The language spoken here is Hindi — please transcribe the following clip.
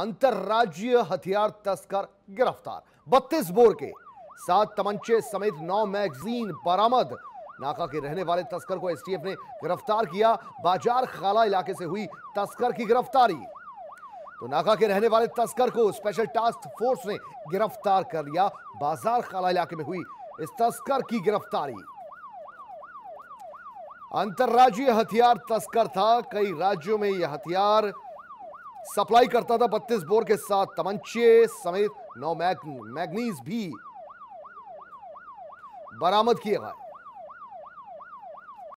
अंतर्राज्यीय हथियार तस्कर गिरफ्तार बत्तीस बोर के सात तमंचे समेत नौ मैगजीन बरामद नाका के रहने वाले तस्कर को एसटीएफ ने गिरफ्तार किया बाजार खाला इलाके से हुई तस्कर की गिरफ्तारी तो नाका के रहने वाले तस्कर को स्पेशल टास्क फोर्स ने गिरफ्तार कर लिया बाजार खाला इलाके में हुई इस तस्कर की गिरफ्तारी अंतर्राज्यीय हथियार तस्कर था कई राज्यों में यह हथियार सप्लाई करता था 32 बोर के साथ तमंचे समेत नौ मैग मैगनीज भी बरामद किए गए